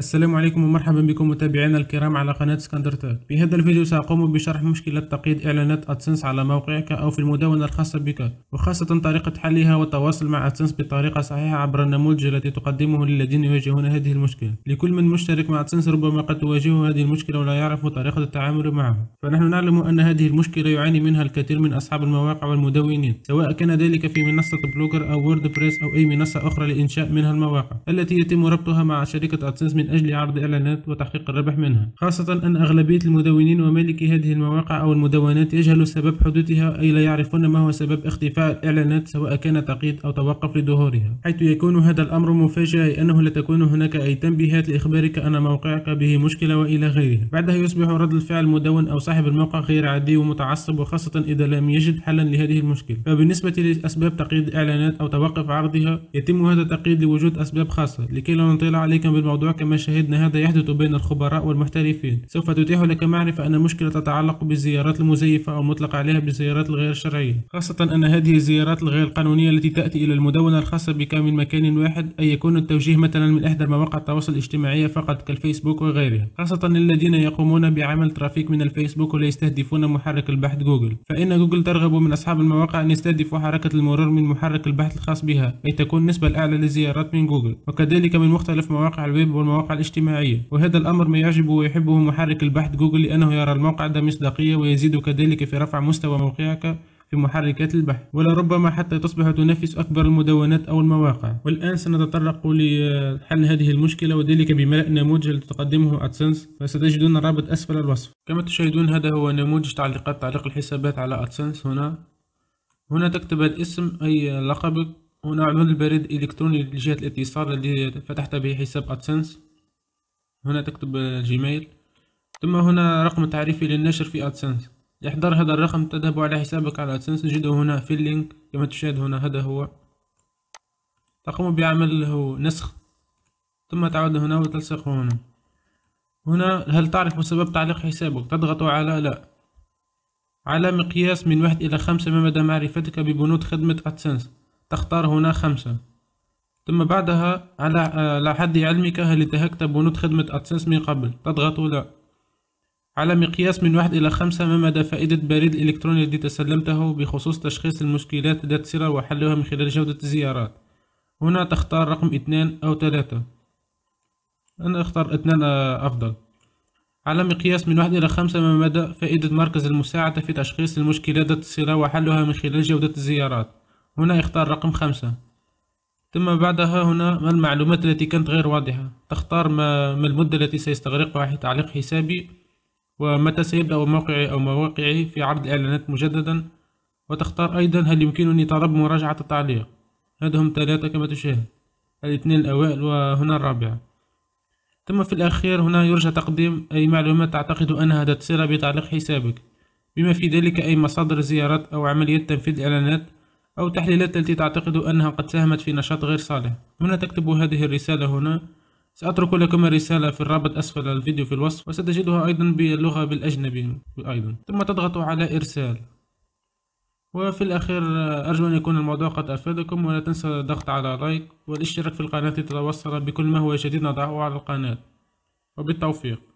السلام عليكم ومرحبا بكم متابعينا الكرام على قناة اسكندر تاك في هذا الفيديو سأقوم بشرح مشكلة تقييد إعلانات أدسنس على موقعك أو في المدونة الخاصة بك وخاصة طريقة حلها والتواصل مع أدسنس بطريقة صحيحة عبر النموذج التي تقدمه للذين يواجهون هذه المشكلة لكل من مشترك مع أدسنس ربما قد تواجهه هذه المشكلة ولا يعرف طريقة التعامل معه فنحن نعلم أن هذه المشكلة يعاني منها الكثير من أصحاب المواقع والمدونين سواء كان ذلك في منصة بلوجر أو ووردبريس أو أي منصة أخرى لإنشاء منها المواقع التي يتم ربطها مع شركة أدسنس من من أجل عرض إعلانات وتحقيق الربح منها خاصة أن أغلبية المدونين ومالكي هذه المواقع أو المدونات يجهلوا سبب حدوثها أي لا يعرفون ما هو سبب اختفاء الإعلانات سواء كان تقييد أو توقف لظهورها حيث يكون هذا الأمر مفاجئ أي أنه لا تكون هناك أي تنبيهات لإخبارك أن موقعك به مشكلة وإلى غيرها بعدها يصبح رد الفعل المدون أو صاحب الموقع غير عادي ومتعصب وخاصة إذا لم يجد حلا لهذه المشكلة فبالنسبة لأسباب تقييد إعلانات أو توقف عرضها يتم هذا التقييد لوجود أسباب خاصة لكي لا نطيل عليكم بالموضوع كما شاهدنا هذا يحدث بين الخبراء والمحترفين سوف تتيح لك معرفة أن المشكلة تتعلق بالزيارات المزيفة أو مطلق عليها بالزيارات الغير شرعية خاصة أن هذه الزيارات الغير قانونية التي تأتي إلى المدونة الخاصة بك من مكان واحد أي يكون التوجيه مثلا من إحدى مواقع التواصل الاجتماعي فقط كالفيسبوك وغيرها خاصة الذين يقومون بعمل ترافيك من الفيسبوك ولا يستهدفون محرك البحث جوجل فإن جوجل ترغب من أصحاب المواقع أن يستهدفوا حركة المرور من محرك البحث الخاص بها أي تكون النسبة الأعلى للزيارات من جوجل وكذلك من مختلف مواقع الويب والمواقع المواقع الاجتماعية وهذا الأمر ما يعجبه ويحبه محرك البحث جوجل لأنه يرى الموقع ذا مصداقية ويزيد كذلك في رفع مستوى موقعك في محركات البحث ولربما حتى تصبح تنافس أكبر المدونات أو المواقع والآن سنتطرق لحل هذه المشكلة وذلك بملء نموذج لتقدمه أدسنس فستجدون الرابط أسفل الوصف كما تشاهدون هذا هو نموذج تعليقات تعليق الحسابات على أدسنس هنا هنا تكتب الاسم أي لقبك هنا عنوان البريد الإلكتروني لجهة الاتصال الذي فتحت به حساب أدسنس هنا تكتب الجيميل ثم هنا رقم تعريفي للنشر في ادسنس احضر هذا الرقم تذهب على حسابك على ادسنس تجده هنا في اللينك كما تشاهد هنا هذا هو تقوم بعمل له نسخ ثم تعود هنا وتلصقه هنا هنا هل تعرف سبب تعليق حسابك تضغط على لا على مقياس من واحد إلى خمسة ما مدى معرفتك ببنود خدمة أدسنس تختار هنا خمسة ثم بعدها على آه، على حد علمك هل انتهكت بنود خدمة أدسنس من قبل تضغط لا على مقياس من واحد إلى خمسة ما مدى فائدة بريد الإلكتروني الذي تسلمته بخصوص تشخيص المشكلات ذات سيرة وحلها من خلال جودة الزيارات هنا تختار رقم اثنان أو ثلاثة أنا أختار اثنان آه، أفضل على مقياس من واحد إلى خمسة ما مدى فائدة مركز المساعدة في تشخيص المشكلات ذات الصلة وحلها من خلال جودة الزيارات هنا اختار رقم خمسة ثم بعدها هنا ما المعلومات التي كانت غير واضحة تختار ما, المدة التي سيستغرقها تعليق حسابي ومتى سيبدأ موقعي أو مواقعي في عرض الإعلانات مجددا وتختار أيضا هل يمكنني طلب مراجعة التعليق هذا هم ثلاثة كما تشاهد الاثنين الأوائل وهنا الرابعة ثم في الأخير هنا يرجى تقديم أي معلومات تعتقد أنها تسير بتعليق حسابك بما في ذلك أي مصادر زيارات أو عمليات تنفيذ إعلانات أو تحليلات التي تعتقد أنها قد ساهمت في نشاط غير صالح هنا تكتب هذه الرسالة هنا سأترك لكم الرسالة في الرابط أسفل الفيديو في الوصف وستجدها أيضا باللغة بالأجنبي أيضا ثم تضغط على إرسال وفي الأخير أرجو أن يكون الموضوع قد أفادكم ولا تنسى الضغط على لايك والاشتراك في القناة لتتوصل بكل ما هو جديد نضعه على القناة وبالتوفيق